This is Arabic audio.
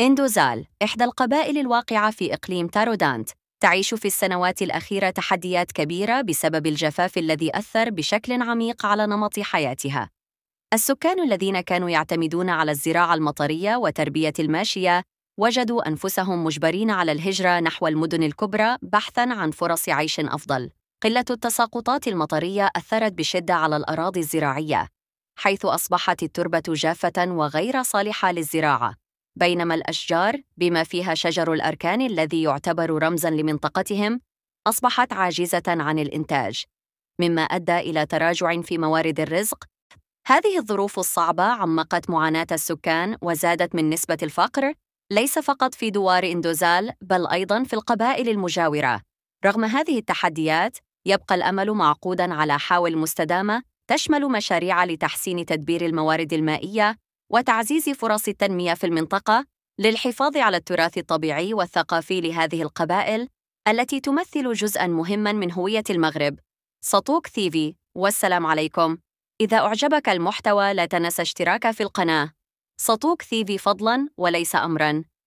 إندوزال إحدى القبائل الواقعة في إقليم تارودانت تعيش في السنوات الأخيرة تحديات كبيرة بسبب الجفاف الذي أثر بشكل عميق على نمط حياتها. السكان الذين كانوا يعتمدون على الزراعة المطرية وتربية الماشية وجدوا أنفسهم مجبرين على الهجرة نحو المدن الكبرى بحثاً عن فرص عيش أفضل. قلة التساقطات المطرية أثرت بشدة على الأراضي الزراعية، حيث أصبحت التربة جافة وغير صالحة للزراعة. بينما الأشجار بما فيها شجر الأركان الذي يعتبر رمزاً لمنطقتهم أصبحت عاجزة عن الإنتاج، مما أدى إلى تراجع في موارد الرزق. هذه الظروف الصعبة عمقت معاناة السكان وزادت من نسبة الفقر ليس فقط في دوار إندوزال بل أيضاً في القبائل المجاورة. رغم هذه التحديات، يبقى الأمل معقوداً على حاول مستدامة تشمل مشاريع لتحسين تدبير الموارد المائية وتعزيز فرص التنمية في المنطقة للحفاظ على التراث الطبيعي والثقافي لهذه القبائل التي تمثل جزءا مهما من هوية المغرب. سطوك ثيفي والسلام عليكم. إذا أعجبك المحتوى لا تنسى اشتراك في القناة. سطوك ثيفي فضلا وليس أمرا.